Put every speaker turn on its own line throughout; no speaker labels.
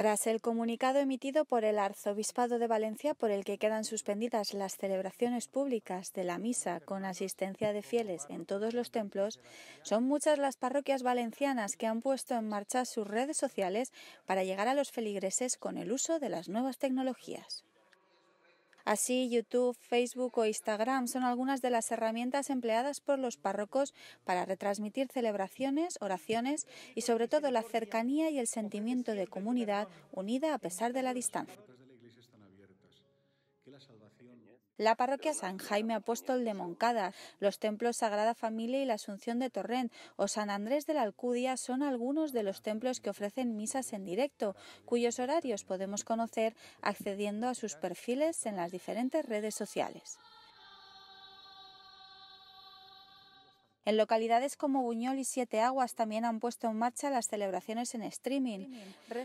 Tras el comunicado emitido por el Arzobispado de Valencia por el que quedan suspendidas las celebraciones públicas de la misa con asistencia de fieles en todos los templos, son muchas las parroquias valencianas que han puesto en marcha sus redes sociales para llegar a los feligreses con el uso de las nuevas tecnologías. Así, YouTube, Facebook o Instagram son algunas de las herramientas empleadas por los párrocos para retransmitir celebraciones, oraciones y sobre todo la cercanía y el sentimiento de comunidad unida a pesar de la distancia la parroquia San Jaime Apóstol de Moncada, los templos Sagrada Familia y la Asunción de Torrent o San Andrés de la Alcudia son algunos de los templos que ofrecen misas en directo, cuyos horarios podemos conocer accediendo a sus perfiles en las diferentes redes sociales. En localidades como Buñol y Siete Aguas también han puesto en marcha las celebraciones en streaming,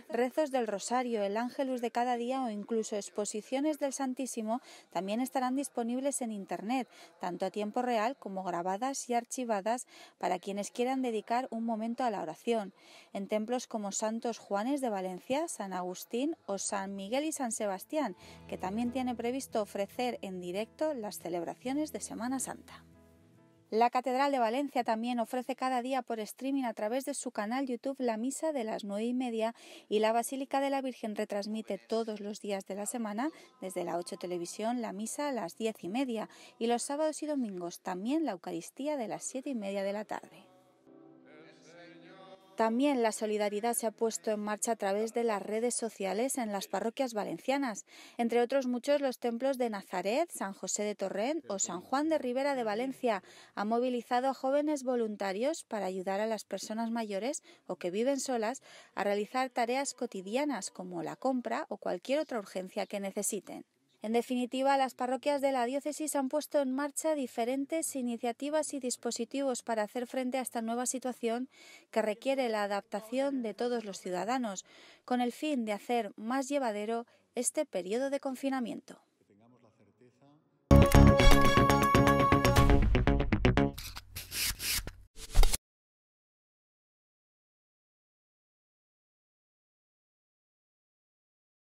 rezos del Rosario, el Ángelus de cada día o incluso exposiciones del Santísimo también estarán disponibles en Internet, tanto a tiempo real como grabadas y archivadas para quienes quieran dedicar un momento a la oración. En templos como Santos Juanes de Valencia, San Agustín o San Miguel y San Sebastián, que también tiene previsto ofrecer en directo las celebraciones de Semana Santa. La Catedral de Valencia también ofrece cada día por streaming a través de su canal YouTube la misa de las nueve y media y la Basílica de la Virgen retransmite todos los días de la semana, desde la 8 Televisión, la misa a las diez y media y los sábados y domingos también la Eucaristía de las siete y media de la tarde. También la solidaridad se ha puesto en marcha a través de las redes sociales en las parroquias valencianas, entre otros muchos los templos de Nazaret, San José de Torrent o San Juan de Rivera de Valencia. han movilizado a jóvenes voluntarios para ayudar a las personas mayores o que viven solas a realizar tareas cotidianas como la compra o cualquier otra urgencia que necesiten. En definitiva, las parroquias de la diócesis han puesto en marcha diferentes iniciativas y dispositivos para hacer frente a esta nueva situación que requiere la adaptación de todos los ciudadanos, con el fin de hacer más llevadero este periodo de confinamiento.